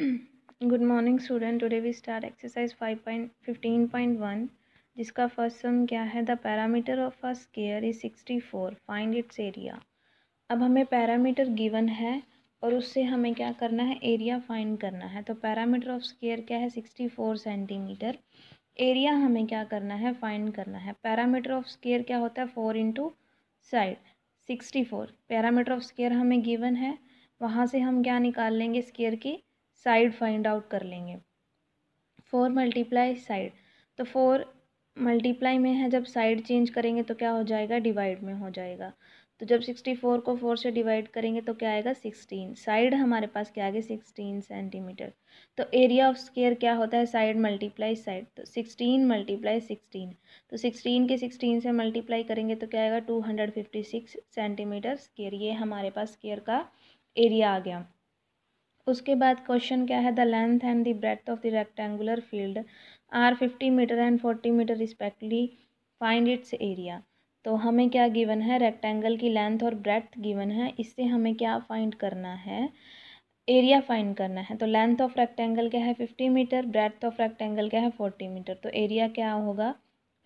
good morning student today we start exercise five point fifteen point one जिसका first sum क्या है the perimeter of a square is sixty four find its area अब हमें parameter given है और उससे हमें क्या करना है एरिया फाइंड करना है तो पैरामीटर ऑफ स्केयर क्या है सिक्सटी फोर सेंटीमीटर एरिया हमें क्या करना है फाइंड करना है पैरामीटर ऑफ स्केयर क्या होता है four into side sixty four perimeter of square हमें गिवन है वहाँ से हम क्या निकाल लेंगे स्केयर की साइड फाइंड आउट कर लेंगे फोर मल्टीप्लाई साइड तो फोर मल्टीप्लाई में है जब साइड चेंज करेंगे तो क्या हो जाएगा डिवाइड में हो जाएगा तो जब सिक्सटी फोर को फोर से डिवाइड करेंगे तो क्या आएगा सिक्सटीन साइड हमारे पास क्या आ गया सिक्सटीन सेंटीमीटर तो एरिया ऑफ स्केयर क्या होता है साइड मल्टीप्लाई साइड तो सिक्सटीन मल्टीप्लाई सिक्सटीन तो सिक्सटीन के सिक्सटीन से मल्टीप्लाई करेंगे तो क्या आएगा two hundred fifty six centimetre square ये हमारे पास स्केयर का एरिया आ गया उसके बाद क्वेश्चन क्या है the length and the breadth of the rectangular field are fifty metre and forty metre respectively find its area तो हमें क्या गिवन है रेक्टेंगल की लेंथ और ब्रेथ गिवन है इससे हमें क्या फाइंड करना है एरिया फाइंड करना है तो लेंथ ऑफ रेक्टेंगल क्या है fifty metre breadth of rectangle क्या है फोर्टी मीटर तो एरिया क्या होगा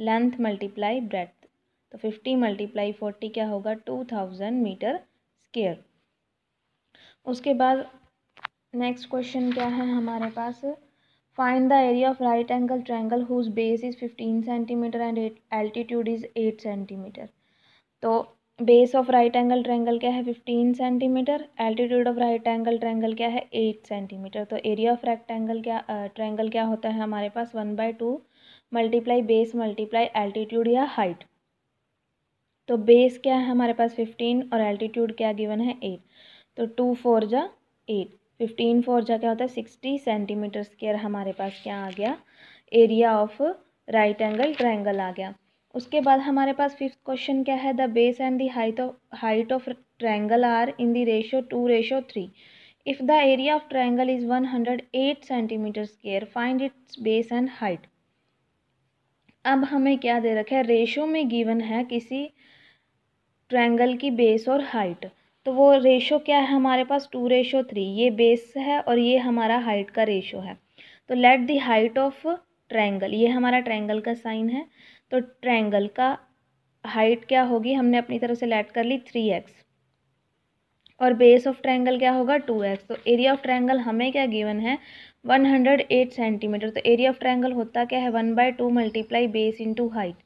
लेंथ मल्टीप्लाई ब्रेथ तो फिफ्टी मल्टीप्लाई फोर्टी क्या होगा टू थाउजेंड मीटर स्केयर उसके बाद नेक्स्ट क्वेश्चन क्या है हमारे पास find the area of right angle triangle whose base is fifteen centimetre and altitude is eight centimetre तो base of right angle triangle क्या है fifteen centimetre altitude of right angle triangle क्या है eight centimetre तो area of angle क्या triangle क्या होता है हमारे पास one by two multiply base multiply altitude या हाइट तो बेस क्या है हमारे पास फिफ्टीन और एल्टीट्यूड क्या गिवन है एट तो टू फोर जा एट फिफ्टीन फोर जा क्या होता है सिक्सटी सेंटीमीटर स्केयर हमारे पास क्या आ गया area of right angle triangle आ गया उसके बाद हमारे पास फिफ्थ क्वेश्चन क्या है the base and the height of height of triangle are in the ratio two ratio three if the area of triangle is one hundred eight centimetre square find its base and height अब हमें क्या दे रखा है ratio में given है किसी triangle की base और हाइट तो वो रेशो क्या है हमारे पास टू रेशो थ्री ये बेस है और ये हमारा हाइट का रेशो है तो let the height of triangle ये हमारा ट्रैंगल का साइन है तो ट्रैंगल का हाइट क्या होगी हमने अपनी तरफ से लेट कर ली थ्री एक्स और बेस ऑफ ट्रैंगल क्या होगा टू एक्स तो एरिया ऑफ ट्रैंगल हमें क्या गिवन है वन हंड्रेड एट सेंटीमीटर तो एरिया ऑफ ट्रैंगल होता क्या है one by two multiply base into height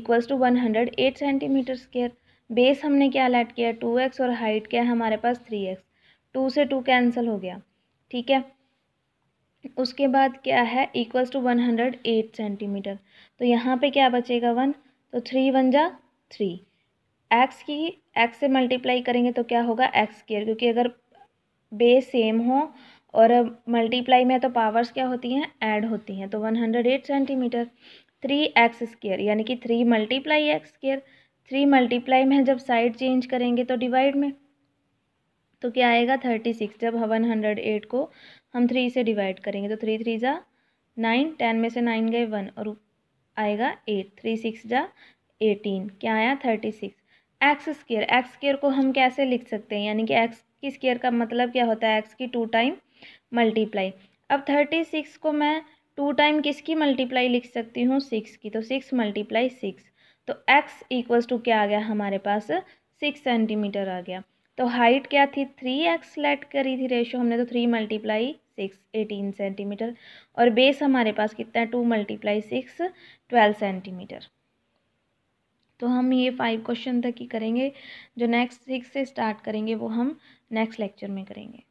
equals to one hundred eight centimetre square base हमने क्या अलर्ट किया टू एक्स और हाइट क्या है हमारे पास थ्री एक्स टू से टू कैंसिल हो गया ठीक है उसके बाद क्या है equals to one hundred eight centimetre तो यहाँ पे क्या बचेगा वन तो थ्री वन जा थ्री एक्स की एक्स से मल्टीप्लाई करेंगे तो क्या होगा एक्स स्केयर क्योंकि अगर बेस सेम हो और मल्टीप्लाई में तो पावर्स क्या होती हैं ऐड होती हैं तो one hundred eight centimetre three x square यानी कि three multiply x square three multiply में जब साइड चेंज करेंगे तो डिवाइड में तो क्या आएगा थर्टी सिक्स जब वन हंड्रेड एट को हम थ्री से डिवाइड करेंगे तो थ्री थ्री जा नाइन टेन में से नाइन गए वन और आएगा एट थ्री सिक्स जा एटीन क्या आया thirty six x square x square को हम कैसे लिख सकते हैं यानी कि एक्स की स्केयर का मतलब क्या होता है एक्स की टू टाइम मल्टीप्लाई अब थर्टी सिक्स को मैं टू टाइम किसकी मल्टीप्लाई लिख सकती हूँ सिक्स की तो सिक्स मल्टीप्लाई सिक्स तो एक्स इक्वल्स टू क्या आ गया हमारे पास सिक्स सेंटीमीटर आ गया तो हाइट क्या थी थ्री एक्स लेट करी थी रेशो हमने तो three multiply six eighteen centimetre और बेस हमारे पास कितना है two multiply six twelve centimetre तो हम ये फाइव क्वेश्चन तक ही करेंगे जो नेक्स्ट सिक्स से स्टार्ट करेंगे वो हम नेक्स्ट लेक्चर में करेंगे